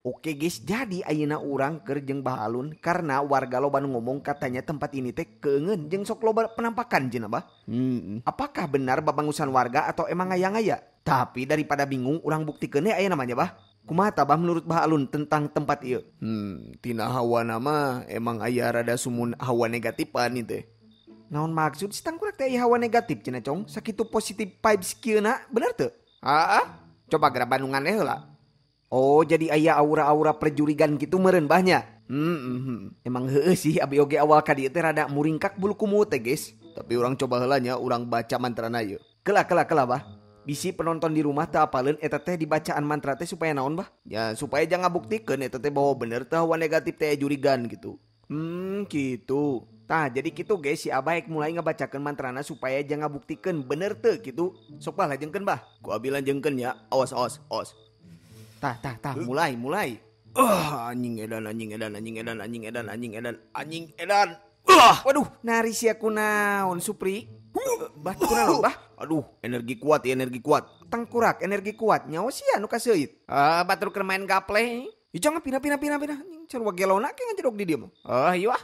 Oke guys, jadi Aina orang kerjeng bahalun karena warga loban ngomong katanya tempat ini teh keengen jeng sok loba penampakan jena bah. Hmm. Apakah benar babangusan warga atau emang ngaya-ngaya? Tapi daripada bingung orang buktikannya ayah namanya bah. Kumaha tabah menurut bahalun tentang tempat itu? Hmm, tina hawa nama emang aya rada sumun hawa negatifan teh. Naon maksud si tangkurak teh hawa negatif cina cong, sakitu positif vibes kieuna bener tuh? Ah, coba gerabandungan ya lah Oh jadi ayah aura-aura perjurigan gitu meren banyak. Hmm, hmm, hmm, emang heeh sih abi oge awal ka dieu teh rada muringkak bulu kumuh teh guys. Tapi orang coba heula orang baca mantra nayo. Kelak, kelak, kelak bah. Bisi penonton di rumah teh apalin eta teh dibacaan mantra teh supaya naon bah? Ya supaya jangan buktikeun eta teh bahwa bener teh negatif teh jurigan gitu. Hmm, gitu. Nah, jadi gitu guys si Abaek mulai ngebacakan mantrana supaya jangan buktikan bener tuh gitu. Sopah lah jengken bah. Gua bilang jengken ya. Awas, awas, awas. Tah, tah, tah, mulai, mulai. uh, anjing edan, anjing edan, anjing edan, anjing edan, anjing edan, anjing edan. uh, waduh, nari aku naon Supri. Eh, batu bah kunaon bah? Aduh, energi kuat ya, energi kuat. Tengkurak, energi kuat. Nyawa sih anu kaseuit. Ah, uh, batur keur main gaple. Ya jangan pindah pindah pindah pindah. Anjing cer nak yang dok di dia mah. Ah, ieu iya, ah.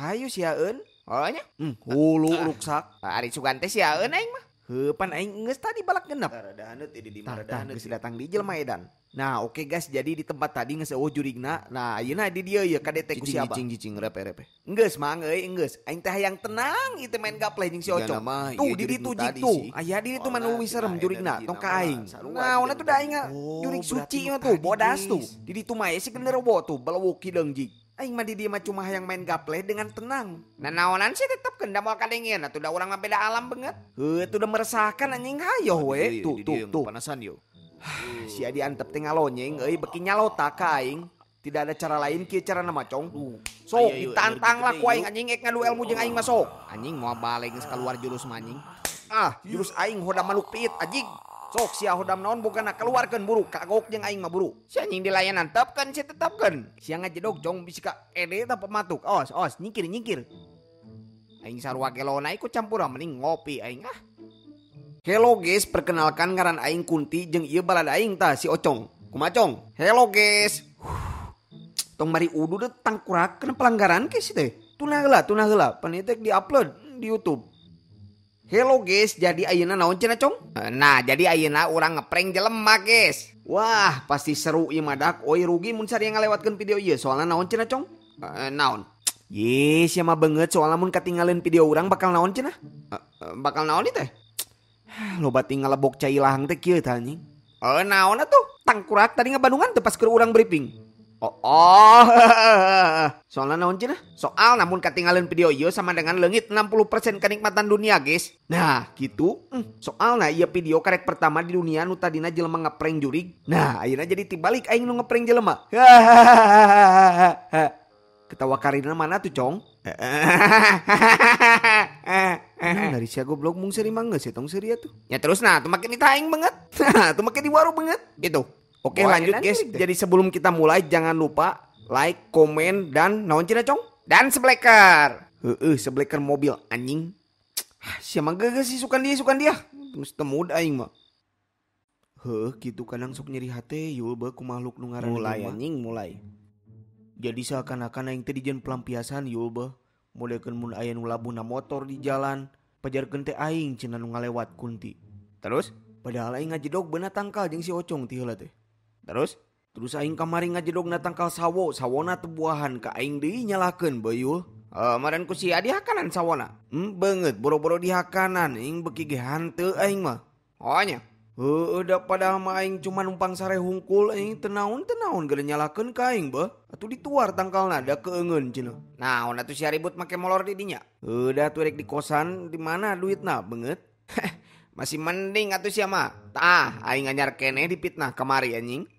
Hayu sia Oh nya. Hmm, hulu ruksak. Ari sugan teh sia aing mah. Hepan aing nges tadi balak genep. Rada hanut di di rada hanut. Geus datang di jelma edan. Nah, oke okay guys, jadi di tempat tadi nges oh jurigna. Nah, nah di dia ya kadetek ku siapa? Cicing cicing rep-rep. Geus mang euy, geus. Aing teh hayang tenang itu main gaple jeung si iya, oco. Iya, tuh di ditu jik tuh. Aya di ditu mana leuwih serem jurigna tong ka aing. Naonna tuh da aing oh, jurig suci mah tuh bodas tuh. Di ditu mah si genderobo tuh balewuk kideung jik. Aing mah di dia mah cuma yang main gaple dengan tenang. Nah sih tetap kendam wal kadengin. Nah, udah orang mah beda alam banget. Heh, tuh udah meresahkan anjing hayo we. Iya, iya, tuh, tuh, tuh. Panasan yo. si Adi antep tinggal ngalonyeng eh, beki nyalota aing. Tidak ada cara lain kieu cara nama cong. Oh, so, iya, ditantang lah ku aing anjing ek ngaduelmu jeung aing masuk. Anjing mau balik sekaluar jurus manjing. Ah, jurus aing hoda manuk pit anjing sok si hodam naon bukan keluarkan buru kagok yang aing mah buru si anjing di layanan tetapkan si tetapkan si jedok jong bisa ka ede tanpa matuk os os nyikir nyikir aing sarua naik ikut campur mending ngopi aing ah Hello guys, perkenalkan ngaran aing Kunti jeng iya balada aing ta si Ocong. Kumacong. Hello guys. Tong mari udu tangkurak kena pelanggaran guys sih teh. Tuna heula, tuna heula, panitek di YouTube. Hello guys, jadi ayeuna naon cenah cong? Nah, jadi ayeuna orang ngeprank jelema guys. Wah, pasti seru ieu madak. Oi rugi mun sari ngalewatkeun video ieu iya, soalna naon cenah cong? Eh, naon? Ye, sia ya mah banget soalna mun katinggalin video orang bakal naon cenah? Eh, eh, bakal naon teh? Lo tinggal lebok cai lahang teh kieu tah anjing. Oh, naon atuh? Tangkurak tadi ngebandungan tuh pas keur urang briefing. Oh, oh. soalnya naon cina? Soal namun ketinggalan video iyo sama dengan lengit 60% kenikmatan dunia guys. Nah gitu. Hmm, soalnya iya video karek pertama di dunia nu tadina jelema ngeprank juri Nah akhirnya jadi tibalik aing nu ngeprank jelema. Ketawa Karina mana tuh cong? Nah, dari si goblok mung seri mangga sih tong seri tuh. Ya terus nah tuh makin ditaing banget. tuh makin diwaru banget gitu. Oke Boleh, lanjut guys. Jadi sebelum kita mulai jangan lupa like, komen dan naon cina cong dan sebleker. Heeh, uh, sebleker mobil anjing. Ah, Siapa gak sih sukan dia sukan dia. Terus temu aing mah. Heh, gitu kadang sok nyeri hati yul be makhluk nu ngaran mulai anjing mulai. Jadi seakan-akan aing teh pelampiasan yul be. mulai mun ayan ulabuna motor di jalan, Pajar teh aing cina nungalewat ngalewat kunti. Terus padahal aing ngajedog benar tangkal jeung si Ocong ti teh terus terus aing kamari ngajidog tangkal sawo sawona tebuahan ke aing deui nyalakeun beuyul Uh, eh, Maran ku sia di hakanan sawona. Hmm, banget boro-boro di hakanan ing beki ge hanteu aing mah. Hanya. Heuh da padahal mah aing cuma numpang sare hungkul aing tenaun-tenaun geus nyalakeun ka aing beh. Atuh dituar tangkalna da keungeun cenah. Naon atuh si ribut make molor di dinya. Heuh da tuh rek di kosan di mana duitna banget. Masih mending atuh sia mah. Tah aing anyar kene dipitnah kemari anjing.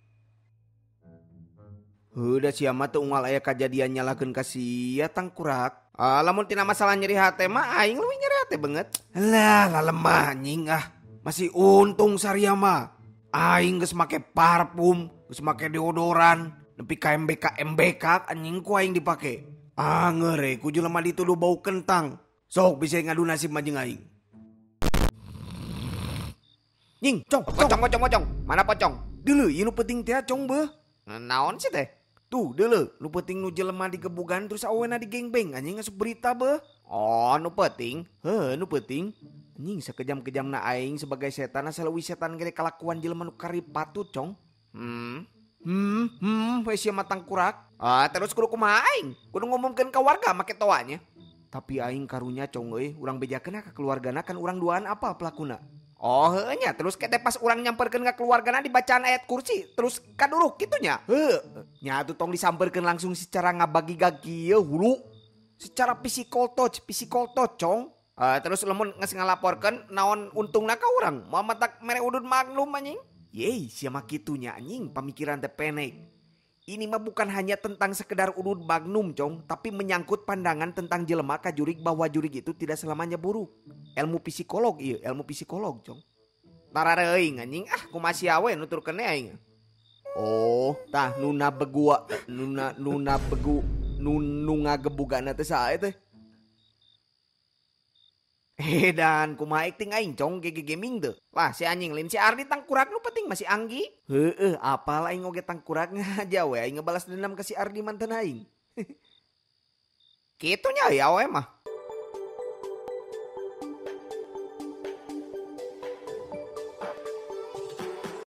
Udah siama tuh ungal ayah nyalakan kasih ya tangkurak. Ah, lamun tina masalah nyeri hati mah aing lu nyeri hati banget. Lah, lah lemah nying ah. Masih untung sariama. Aing gak semake parfum, gak make deodoran, nepi KMBK MBK MBK anjing ku aing dipake. Anger ah, eh, itu lemah dituduh bau kentang. Sok bisa ngadu nasib majeng aing. Nying, cong, cong, cong, cong, cong, Mana pocong? Dulu, ini penting teh cong beuh. Naon sih teh? tuh lo, lu penting nu jelema di kebukan terus awena di gengbeng anjing ngasuk berita be oh nu penting, heh nu penting, anjing sekejam-kejam na aing sebagai setan asal setan gede kelakuan jelema nu kari patut cong hmm hmm hmm wes matang kurak ah terus kudu kuma aing kudu ngomongkan ke warga make toanya tapi aing karunya cong euy urang bejakeun ka keluargana kan urang duaan apa pelakuna Ohnya oh, terus kete pas orang nyamperkan ke keluarga dibacaan ayat kursi terus kaduruk gitunya nyatu tong disamperkan langsung secara ngabagi gagi ya hulu secara physical touch physical touch uh, terus lemon ngasih ngalaporkan naon untung naka orang Mama tak mere udun maklum anjing yei siapa kitunya anjing pemikiran tepenek. Ini mah bukan hanya tentang sekedar urut magnum, Cong, tapi menyangkut pandangan tentang jelema kajurik bahwa jurik itu tidak selamanya buruk. Ilmu psikolog iya, ilmu psikolog, Cong. Nara-reing, anjing, ah masih awe nuturkeun aing. Oh, tah nuna begua, nuna nuna begu nununga gebugana teh sae teh. Eh, dan kuma acting aing cong gege gaming tuh. Lah si anjing lain si Ardi tangkurak nu penting masih anggi. Heeh, apalah aing oge tangkurak aja we aing ngebalas dendam ke si Ardi mantan aing. Kitunya ya we mah.